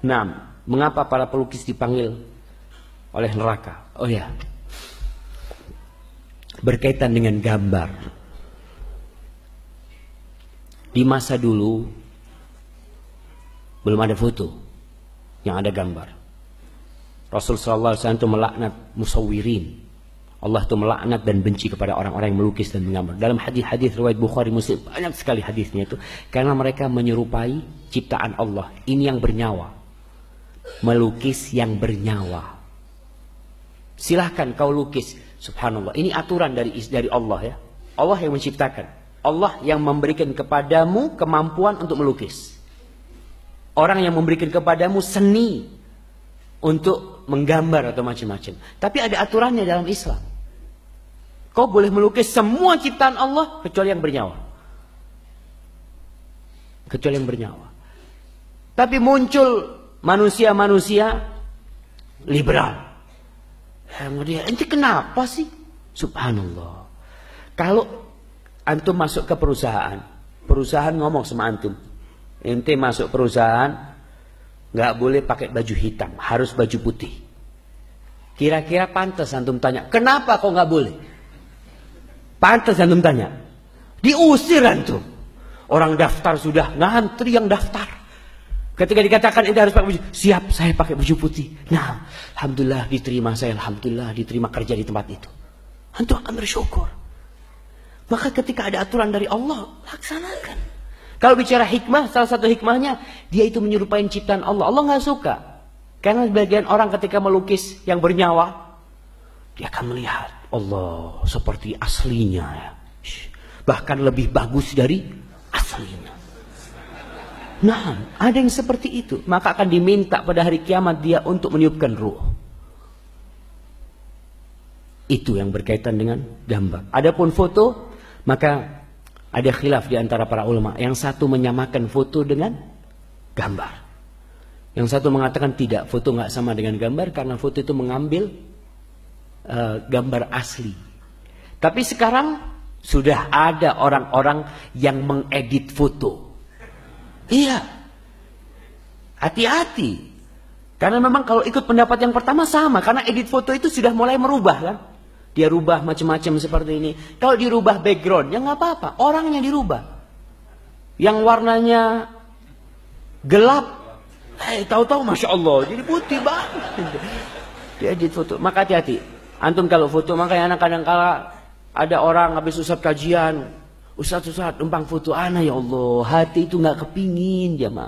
Nah, mengapa para pelukis dipanggil oleh neraka? Oh ya, berkaitan dengan gambar. Di masa dulu belum ada foto, yang ada gambar. Rasul Shallallahu Alaihi Wasallam itu melaknat musawirin. Allah itu melaknat dan benci kepada orang-orang yang melukis dan menggambar. Dalam hadis-hadis riwayat Bukhari Muslim banyak sekali hadisnya itu karena mereka menyerupai ciptaan Allah. Ini yang bernyawa melukis yang bernyawa. Silahkan kau lukis. Subhanallah. Ini aturan dari dari Allah ya. Allah yang menciptakan. Allah yang memberikan kepadamu kemampuan untuk melukis. Orang yang memberikan kepadamu seni untuk menggambar atau macam-macam. Tapi ada aturannya dalam Islam. Kau boleh melukis semua ciptaan Allah kecuali yang bernyawa. Kecuali yang bernyawa. Tapi muncul manusia-manusia liberal. Kemudian, ente kenapa sih? Subhanallah. Kalau antum masuk ke perusahaan, perusahaan ngomong sama antum, ente masuk perusahaan nggak boleh pakai baju hitam, harus baju putih. Kira-kira pantas antum tanya, kenapa kok nggak boleh? Pantas antum tanya, diusir antum. Orang daftar sudah ngantri yang daftar. Ketika dikatakan ini harus pakai baju, siap saya pakai baju putih. Nah, alhamdulillah diterima saya, alhamdulillah diterima kerja di tempat itu. Antum akan bersyukur. Maka ketika ada aturan dari Allah, laksanakan. Kalau bicara hikmah, salah satu hikmahnya, dia itu menyerupai ciptaan Allah. Allah nggak suka. Karena sebagian orang ketika melukis yang bernyawa, dia akan melihat Allah seperti aslinya. Ya. Bahkan lebih bagus dari aslinya. Nah, ada yang seperti itu. Maka akan diminta pada hari kiamat dia untuk meniupkan ruh. Itu yang berkaitan dengan gambar. Adapun foto, maka ada khilaf di antara para ulama. Yang satu menyamakan foto dengan gambar. Yang satu mengatakan tidak, foto nggak sama dengan gambar karena foto itu mengambil uh, gambar asli. Tapi sekarang sudah ada orang-orang yang mengedit foto Iya. Hati-hati. Karena memang kalau ikut pendapat yang pertama sama. Karena edit foto itu sudah mulai merubah kan. Dia rubah macam-macam seperti ini. Kalau dirubah background, ya nggak apa-apa. Orangnya dirubah. Yang warnanya gelap. Eh, hey, tahu-tahu Masya Allah. Jadi putih banget. Dia edit foto. Maka hati-hati. Antum kalau foto, makanya anak kadang kala ada orang habis usap kajian. Ustaz Ustaz umpang foto anak ya Allah hati itu nggak kepingin ma.